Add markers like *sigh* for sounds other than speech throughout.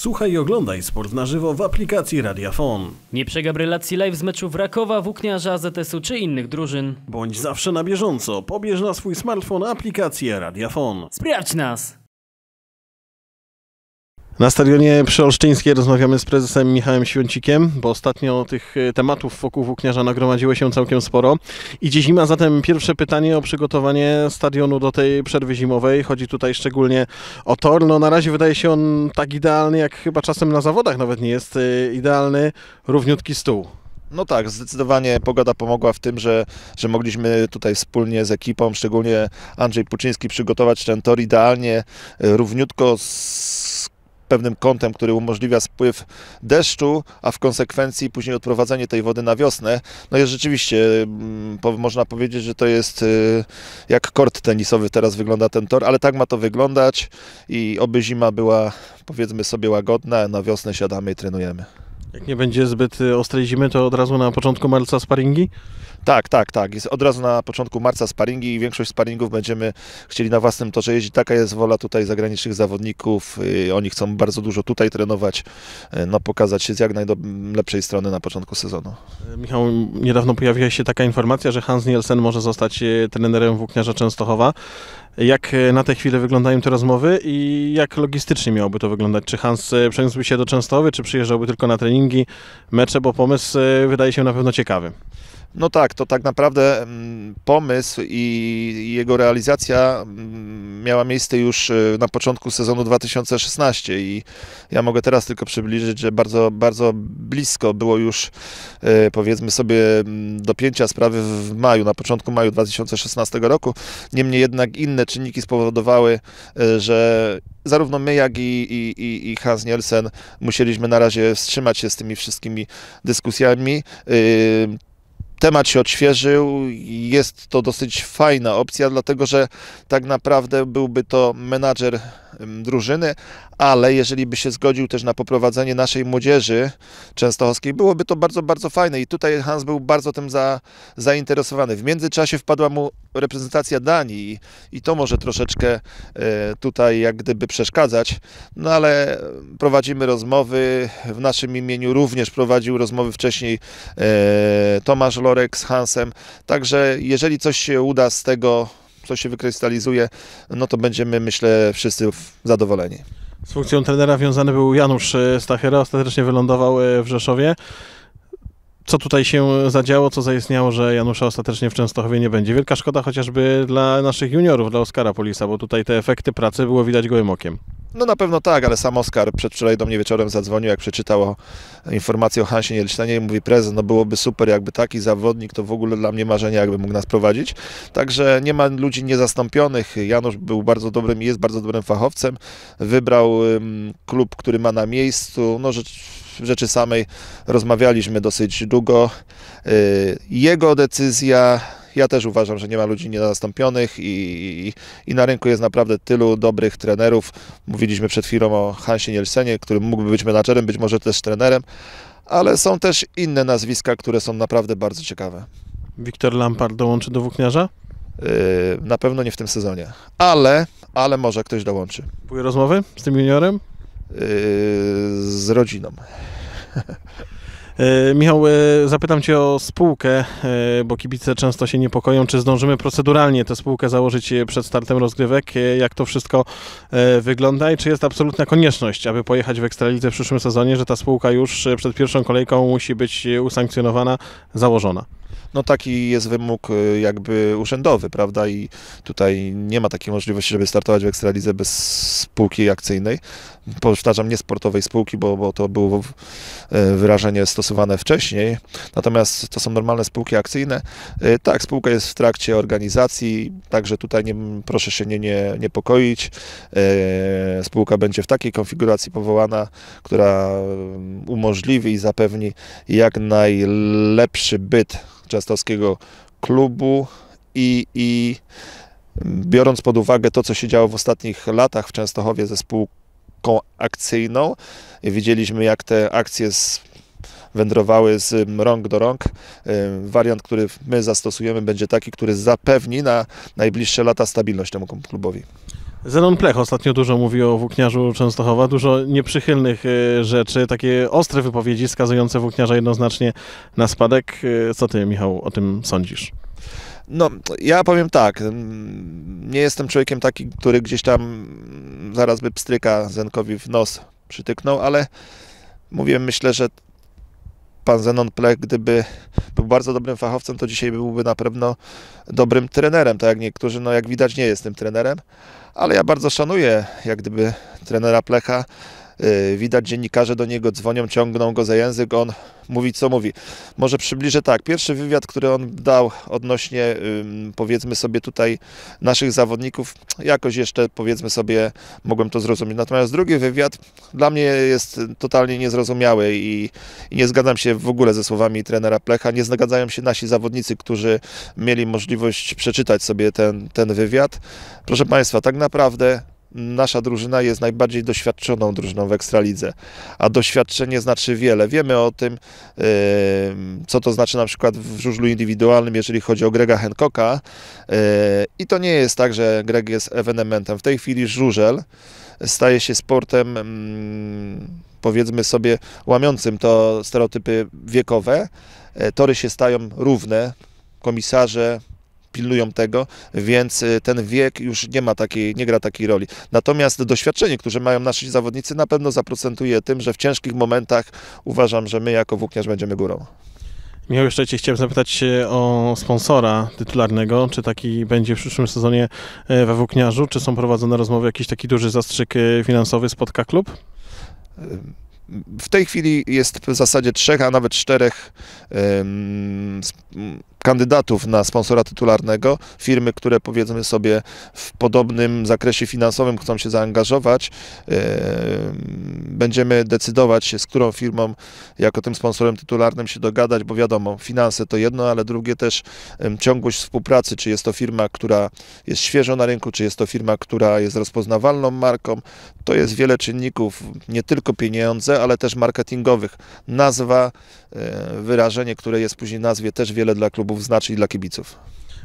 Słuchaj i oglądaj sport na żywo w aplikacji Radiafon. Nie przegap relacji live z meczów Rakowa, Włókniarza, ZS-u czy innych drużyn. Bądź zawsze na bieżąco. Pobierz na swój smartfon aplikację Radiafon. Sprawdź nas! Na stadionie przy rozmawiamy z prezesem Michałem Świącikiem, bo ostatnio tych e, tematów wokół Włókniarza nagromadziło się całkiem sporo. Idzie zima, zatem pierwsze pytanie o przygotowanie stadionu do tej przerwy zimowej. Chodzi tutaj szczególnie o tor. No na razie wydaje się on tak idealny, jak chyba czasem na zawodach nawet nie jest e, idealny, równiutki stół. No tak, zdecydowanie pogoda pomogła w tym, że, że mogliśmy tutaj wspólnie z ekipą, szczególnie Andrzej Puczyński, przygotować ten tor idealnie, e, równiutko z pewnym kątem, który umożliwia spływ deszczu, a w konsekwencji później odprowadzenie tej wody na wiosnę. No jest rzeczywiście, mm, po, można powiedzieć, że to jest y, jak kort tenisowy teraz wygląda ten tor, ale tak ma to wyglądać i oby zima była powiedzmy sobie łagodna, na wiosnę siadamy i trenujemy. Jak nie będzie zbyt y, ostrej zimy, to od razu na początku marca sparingi? Tak, tak, tak. Jest od razu na początku marca sparingi i większość sparingów będziemy chcieli na własnym torze jeździć. Taka jest wola tutaj zagranicznych zawodników. Oni chcą bardzo dużo tutaj trenować, e, no, pokazać się z jak najlepszej strony na początku sezonu. E, Michał, niedawno pojawiła się taka informacja, że Hans Nielsen może zostać e, trenerem włókniarza Częstochowa. Jak na tę chwilę wyglądają te rozmowy i jak logistycznie miałoby to wyglądać? Czy Hans przeniósłby się do Częstochowy, czy przyjeżdżałby tylko na treningi, mecze, bo pomysł wydaje się na pewno ciekawy. No tak, to tak naprawdę mm, pomysł i jego realizacja mm, miała miejsce już e, na początku sezonu 2016 i ja mogę teraz tylko przybliżyć, że bardzo, bardzo blisko było już e, powiedzmy sobie mm, dopięcia sprawy w maju, na początku maju 2016 roku. Niemniej jednak inne czynniki spowodowały, e, że zarówno my, jak i, i, i, Hans Nielsen musieliśmy na razie wstrzymać się z tymi wszystkimi dyskusjami temat się odświeżył. Jest to dosyć fajna opcja, dlatego że tak naprawdę byłby to menadżer drużyny, ale jeżeli by się zgodził też na poprowadzenie naszej młodzieży częstochowskiej, byłoby to bardzo, bardzo fajne i tutaj Hans był bardzo tym za, zainteresowany. W międzyczasie wpadła mu reprezentacja Danii i to może troszeczkę e, tutaj jak gdyby przeszkadzać, no ale prowadzimy rozmowy w naszym imieniu, również prowadził rozmowy wcześniej e, Tomasz Lorek z Hansem, także jeżeli coś się uda z tego to się wykrystalizuje, no to będziemy, myślę, wszyscy zadowoleni. Z funkcją trenera wiązany był Janusz e, Stachera, ostatecznie wylądował e, w Rzeszowie co tutaj się zadziało, co zaistniało, że Janusza ostatecznie w Częstochowie nie będzie. Wielka szkoda chociażby dla naszych juniorów, dla Oskara Polisa, bo tutaj te efekty pracy było widać gołym okiem. No na pewno tak, ale sam Oskar przedwczoraj do mnie wieczorem zadzwonił, jak przeczytał informację o Hansie Nielcztenie i mówi prezes, no byłoby super, jakby taki zawodnik to w ogóle dla mnie marzenie, jakby mógł nas prowadzić. Także nie ma ludzi niezastąpionych. Janusz był bardzo dobrym i jest bardzo dobrym fachowcem. Wybrał um, klub, który ma na miejscu. No rzecz rzeczy samej rozmawialiśmy dosyć długo. Y, jego decyzja, ja też uważam, że nie ma ludzi niezastąpionych i, i, i, na rynku jest naprawdę tylu dobrych trenerów. Mówiliśmy przed chwilą o Hansie Nielsenie, który mógłby być menadżerem, być może też trenerem, ale są też inne nazwiska, które są naprawdę bardzo ciekawe. Wiktor Lampard dołączy do włókniarza? Y, na pewno nie w tym sezonie, ale, ale może ktoś dołączy. Były rozmowy z tym juniorem? Y, z rodziną. *laughs* E, Michał, e, zapytam Cię o spółkę, e, bo kibice często się niepokoją, czy zdążymy proceduralnie tę spółkę założyć przed startem rozgrywek, jak to wszystko wygląda i czy jest absolutna konieczność, aby pojechać w Ekstralidze w przyszłym sezonie, że ta spółka już przed pierwszą kolejką musi być usankcjonowana, założona no taki jest wymóg y, jakby urzędowy, prawda? I tutaj nie ma takiej możliwości, żeby startować w Ekstralidze bez spółki akcyjnej. Powtarzam, nie sportowej spółki, bo, bo to było y, wyrażenie stosowane wcześniej. Natomiast to są normalne spółki akcyjne. Y, tak, spółka jest w trakcie organizacji, także tutaj nie, proszę się nie, nie niepokoić. Spółka będzie w takiej konfiguracji powołana, która umożliwi i zapewni jak najlepszy byt Częstochowskiego klubu i, i biorąc pod uwagę to, co się działo w ostatnich latach w Częstochowie ze spółką akcyjną, widzieliśmy jak te akcje z wędrowały z rąk do rąk. E, wariant, który my zastosujemy, będzie taki, który zapewni na najbliższe lata stabilność temu klubowi. Zenon Plech ostatnio dużo mówi o włókniarzu Częstochowa, dużo nieprzychylnych y, rzeczy, takie ostre wypowiedzi skazujące włókniarza jednoznacznie na spadek. Y, co ty, Michał, o tym sądzisz? No, ja powiem tak, mm, nie jestem człowiekiem taki, który gdzieś tam mm, zaraz by pstryka Zenkowi w nos przytyknął, ale mówię, myślę, że pan Zenon Plech, gdyby był bardzo dobrym fachowcem, to dzisiaj byłby na pewno dobrym trenerem, tak jak niektórzy, no jak widać nie jest tym trenerem ale ja bardzo szanuję jak gdyby trenera Plecha Y, widać, dziennikarze do niego dzwonią, ciągną go za język, on mówi co mówi. Może przybliżę tak. Pierwszy wywiad, który on dał odnośnie powiedzmy sobie tutaj naszych zawodników, jakoś jeszcze powiedzmy sobie mogłem to zrozumieć. Natomiast drugi wywiad dla mnie jest totalnie niezrozumiały i, i nie zgadzam się w ogóle ze słowami trenera Plecha. Nie zgadzają się nasi zawodnicy, którzy mieli możliwość przeczytać sobie ten, ten wywiad. Proszę Państwa, tak naprawdę nasza drużyna jest najbardziej doświadczoną drużyną w Ekstralidze, a doświadczenie znaczy wiele. Wiemy o tym, co to znaczy na przykład w żużlu indywidualnym, jeżeli chodzi o Grega Hancocka e, i to nie jest tak, że Greg jest ewenementem. W tej chwili żużel staje się sportem powiedzmy sobie łamiącym to stereotypy wiekowe. E, tory się stają równe, komisarze, pilnują tego, więc y, ten wiek już nie ma takiej, nie gra takiej roli. Natomiast doświadczenie, które mają nasi zawodnicy, na pewno zaprocentuje tym, że w ciężkich momentach uważam, że my jako włókniarz będziemy górą. Miał jeszcze Cię chciałem zapytać o sponsora tytularnego. Czy taki będzie w przyszłym sezonie e, we Włókniarzu? Czy są prowadzone rozmowy, jakiś taki duży zastrzyk e, finansowy spotka klub? W tej chwili jest w zasadzie trzech, a nawet czterech um, kandydatów na sponsora tytularnego, firmy, które powiedzmy sobie w podobnym zakresie finansowym chcą się zaangażować, e, będziemy decydować się, z którą firmą jako tym sponsorem tytularnym się dogadać, bo wiadomo, finanse to jedno, ale drugie też ciągłość współpracy, czy jest to firma, która jest świeżo na rynku, czy jest to firma, która jest rozpoznawalną marką. To jest wiele czynników, nie tylko pieniądze, ale też marketingowych. Nazwa, e, wyrażenie, które jest później nazwie, też wiele dla klubów Polaków znaczy dla kibiców.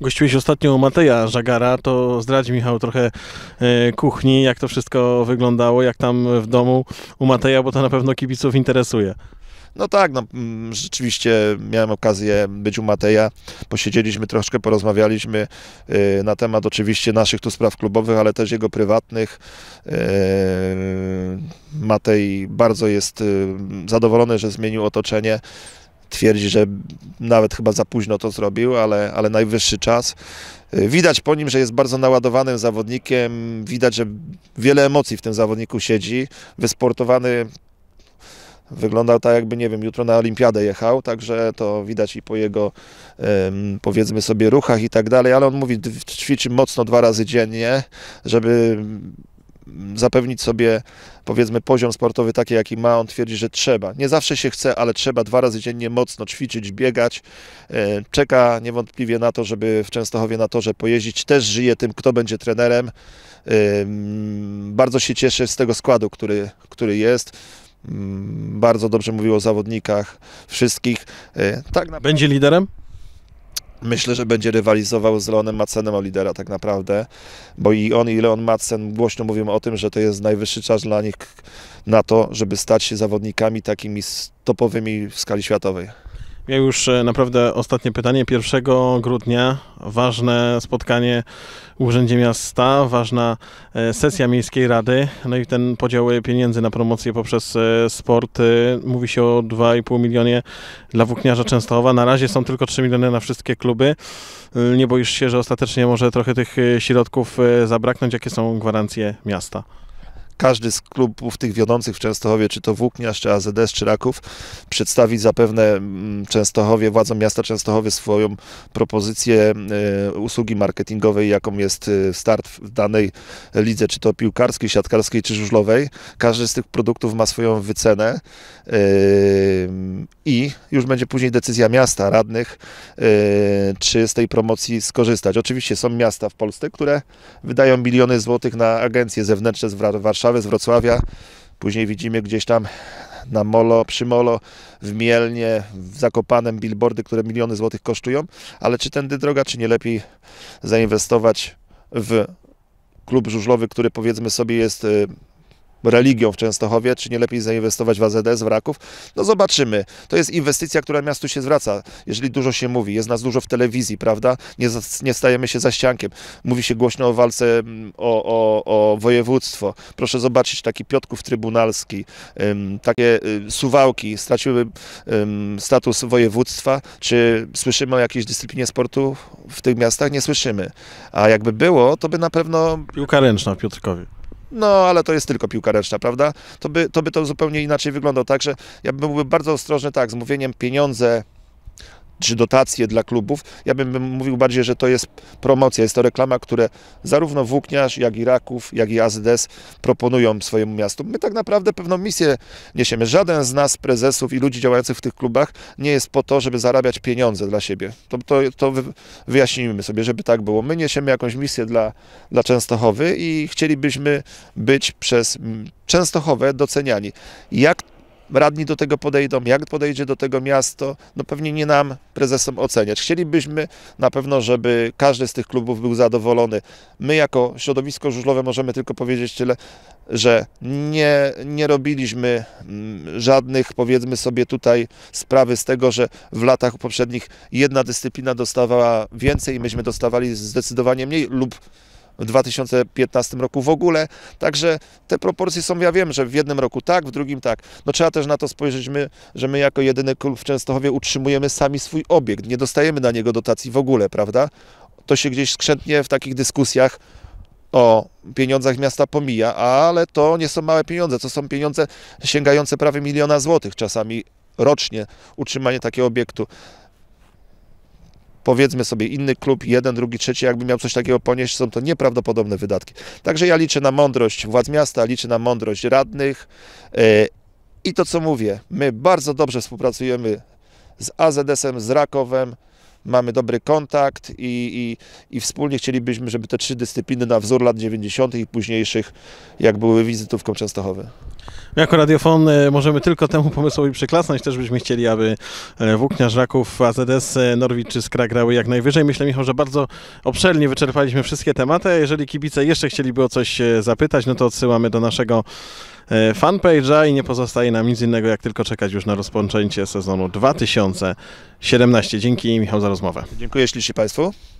Gościłeś ostatnio u Mateja Żagara, to zdradź Michał trochę e, kuchni, jak to wszystko wyglądało, jak tam w domu u Mateja, bo to na pewno kibiców interesuje. No tak, no, mm, rzeczywiście miałem okazję być u Mateja, posiedzieliśmy troszkę, porozmawialiśmy e, na temat oczywiście naszych tu spraw klubowych, ale też jego prywatnych. E, Matej bardzo jest zadowolony, że zmienił otoczenie twierdzi, że nawet chyba za późno to zrobił, ale, ale najwyższy czas. Y, widać po nim, że jest bardzo naładowanym zawodnikiem, widać, że wiele emocji w tym zawodniku siedzi, wysportowany wyglądał tak jakby, nie wiem, jutro na olimpiadę jechał, także to widać i po jego powiedzmy sobie ruchach i tak dalej, ale on mówi, ćwiczy mocno dwa razy dziennie, żeby zapewnić sobie, powiedzmy, poziom sportowy taki, jaki ma. On twierdzi, że trzeba. Nie zawsze się chce, ale trzeba dwa razy dziennie mocno ćwiczyć, biegać. E, czeka niewątpliwie na to, żeby w Częstochowie na torze pojeździć. Też żyje tym, kto będzie trenerem. E, mm, bardzo się cieszę z tego składu, który, który jest mm, bardzo dobrze mówił o zawodnikach wszystkich. E, tak na Będzie liderem? Myślę, że będzie rywalizował z Leonem Macenem o lidera tak naprawdę, bo i on i Leon Macen głośno mówią o tym, że to jest najwyższy czas dla nich na to, żeby stać się zawodnikami takimi topowymi w skali światowej. Ja już e, naprawdę ostatnie pytanie. 1 grudnia ważne spotkanie w Urzędzie Miasta, ważna e, sesja Miejskiej Rady, no i ten podział pieniędzy na promocję poprzez e, sport. Mówi się o 2,5 milionie dla Włókniarza Częstochowa. Na razie są tylko 3 miliony na wszystkie kluby. Nie boisz się, że ostatecznie może trochę tych środków zabraknąć? Jakie są gwarancje miasta? każdy z klubów tych wiodących w Częstochowie, czy to Włókniarz, czy AZS, czy Raków, przedstawi zapewne mm, Częstochowie, władzom miasta Częstochowie swoją propozycję e, usługi marketingowej, jaką jest e, start w danej lidze, czy to piłkarskiej, siatkarskiej, czy żużlowej. Każdy z tych produktów ma swoją wycenę e, i już będzie później decyzja miasta, radnych, czy z tej promocji skorzystać. Oczywiście są miasta w Polsce, które wydają miliony złotych na agencje zewnętrzne z Warszawy, Warszawy, z Wrocławia. Później widzimy gdzieś tam na Molo, przy Molo, w Mielnie, w Zakopanem billboardy, które miliony złotych kosztują, ale czy tędy droga, czy nie lepiej zainwestować w klub żużlowy, który powiedzmy sobie jest y, religią w Częstochowie, czy nie lepiej zainwestować w AZS, w Raków? No zobaczymy. To jest inwestycja, która miastu się zwraca, jeżeli dużo się mówi. Jest nas dużo w telewizji, prawda? Nie, nie stajemy się za ściankiem. Mówi się głośno o walce mm, o, o, o województwo. Proszę zobaczyć taki Piotków Trybunalski, ym, takie y, Suwałki straciły ym, status województwa. Czy słyszymy o jakiejś dyscyplinie sportu w tych miastach? Nie słyszymy. A jakby było, to by na pewno... Piłka ręczna w Piotrkowie. No, ale to jest tylko piłka ręczna, prawda? To by to, by to zupełnie inaczej wyglądało. Także ja bym byłby bardzo ostrożny tak z mówieniem pieniądze czy dotacje dla klubów. Ja bym mówił bardziej, że to jest promocja, jest to reklama, które zarówno Włókniarz, jak i Raków, jak i AZS proponują swojemu miastu. My tak naprawdę pewną misję niesiemy. Żaden z nas, prezesów i ludzi działających w tych klubach nie jest po to, żeby zarabiać pieniądze dla siebie. To, to, to wyjaśnijmy sobie, żeby tak było. My niesiemy jakąś misję dla, dla Częstochowy i chcielibyśmy być przez mm, Częstochowe doceniani. Jak radni do tego podejdą, jak podejdzie do tego miasto, no pewnie nie nam, prezesom, oceniać. Chcielibyśmy na pewno, żeby każdy z tych klubów był zadowolony. My jako środowisko żużlowe możemy tylko powiedzieć tyle, że nie, nie robiliśmy mm, żadnych, powiedzmy sobie tutaj, sprawy z tego, że w latach poprzednich jedna dyscyplina dostawała więcej i myśmy dostawali zdecydowanie mniej lub w 2015 roku w ogóle. Także te proporcje są, ja wiem, że w jednym roku tak, w drugim tak. No trzeba też na to spojrzeć, my, że my jako jedyny klub w Częstochowie utrzymujemy sami swój obiekt, nie dostajemy na niego dotacji w ogóle, prawda? To się gdzieś skrzętnie w takich dyskusjach o pieniądzach miasta pomija, ale to nie są małe pieniądze, to są pieniądze sięgające prawie miliona złotych czasami rocznie utrzymanie takiego obiektu powiedzmy sobie inny klub, jeden, drugi, trzeci, jakby miał coś takiego ponieść, są to nieprawdopodobne wydatki. Także ja liczę na mądrość władz miasta, liczę na mądrość radnych e, i to co mówię, my bardzo dobrze współpracujemy z AZS-em, z Rakowem, mamy dobry kontakt i, i, i, wspólnie chcielibyśmy, żeby te trzy dyscypliny na wzór lat 90. i późniejszych, jak były wizytówką Częstochowy. My jako radiofon e, możemy tylko temu pomysłowi przyklasnąć. Też byśmy chcieli, aby e, Włóknia Żraków, AZS, e, Norwid czy Skra grały jak najwyżej. Myślę, Michał, że bardzo obszernie wyczerpaliśmy wszystkie tematy. Jeżeli kibice jeszcze chcieliby o coś zapytać, no to odsyłamy do naszego fanpage'a i nie pozostaje nam nic innego, jak tylko czekać już na rozpoczęcie sezonu 2017. Dzięki Michał za rozmowę. Dziękuję ślicznie Państwu.